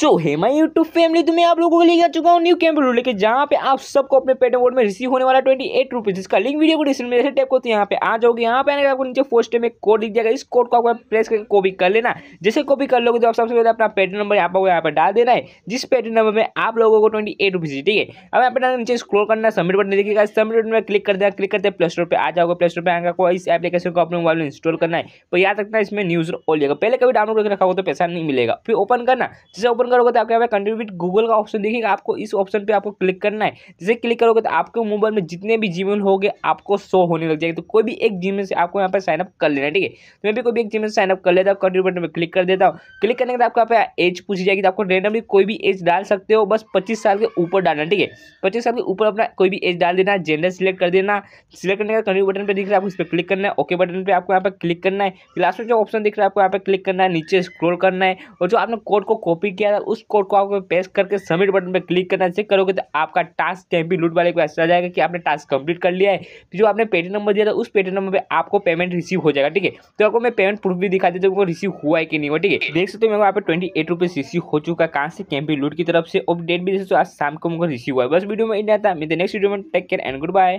so hey my YouTube family तो मैं आप लोगों को लेकर चुका हूँ न्यू कैंपर लेकर जहाँ पे आप सबको अपने पेटम वोट में रिसीव होने वाला ट्वेंटी एट रुपीज इसका लिंक वीडियो को डिस्क्रिप्शन में टैप को तो यहाँ पे आ जाओगे यहाँ पे आने का आपको नीचे फर्स्ट में कोड दिख जाएगा इस कोड को आप प्रेस करके कॉपी कर लेना जैसे कॉपी कर लोगे तो आप सबसे पहले अपना पेटर्न नंबर यहाँ पर यहाँ पर डाल देना है जिस पेटर्न नंबर में आप लोगों को ट्वेंटी एट रुपीज ठीक है अब यहाँ पर नीचे स्क्रोल करना सबमिट बटन देखिएगा सबमिट बटन में क्लिक कर देना क्लिक करते हैं प्ले स्टोर पर आ जाओगे प्लस स्टोर पर आएगा कोई इस एप्लीकेशन को अपने मोबाइल में इंस्टॉल करना है तो याद रखना इसमें न्यूज और पहले कभी डाउनलोड करके रखा हो तो पैसा नहीं मिलेगा फिर ओपन करना जैसे ओपन करोगे तो आपके यहाँ पे कंट्रीब्यूट गूगल का ऑप्शन दिखेगा आपको इस ऑप्शन पर आपको क्लिक करना है जैसे क्लिक करोगे तो आपके मोबाइल में जितने भी जी मेल आपको शो होने लग जाएंगे तो कोई भी एक जी से आपको यहाँ पर साइनअप कर लेना है ठीक है तो मैं भी कोई भी एक जी से साइनअप कर लेता हूँ कंट्रीब्यूटर में क्लिक कर देता हूँ क्लिक करने के बाद आपको यहाँ पे एज पूछी जाएगी तो आपको रेंडमली कोई भी एज डाल सकते हो बस पच्चीस साल के ऊपर डालना ठीक है पच्चीस साल के ऊपर अपना कोई भी एज डाल देना जेंडर सिलेक्ट कर देना सिलेक्ट करने का कंट्री बटन पर दिख रहा है आपको इस पर क्लिक करना है ओके बटन पर आपको यहाँ पर क्लिक करना है लास्ट में जो ऑप्शन दिख रहा है आपको यहाँ पर क्लिक करना है नीचे स्क्रोल करना है और जो आपने कोड को कॉपी किया दिया था उस कोड को आपको पेस्ट करके सबमिट बटन पर क्लिक करना चेक करोगे तो आपका टास्क टेम्पी लूट वाले को ऐसा जाएगा कि आपने टास्क कंप्लीट कर लिया है तो जो आपने पेटी नंबर दिया था उस पेटी नंबर पर आपको पेमेंट रिसीव हो जाएगा ठीक है तो आपको मैं पेमेंट प्रूफ भी दिखा देता हूँ रिसीव हुआ है कि नहीं हुआ ठीक है देख सकते मेरे यहाँ पर ट्वेंटी एट रिसीव हो चुका है कहाँ से कैंपी लूट की तरफ से अपडेट भी देख सकते हो आज शाम को मुझे रिसीव हुआ है बस वीडियो में इंडिया था मेरे नेक्स्ट वीडियो में take care and good bye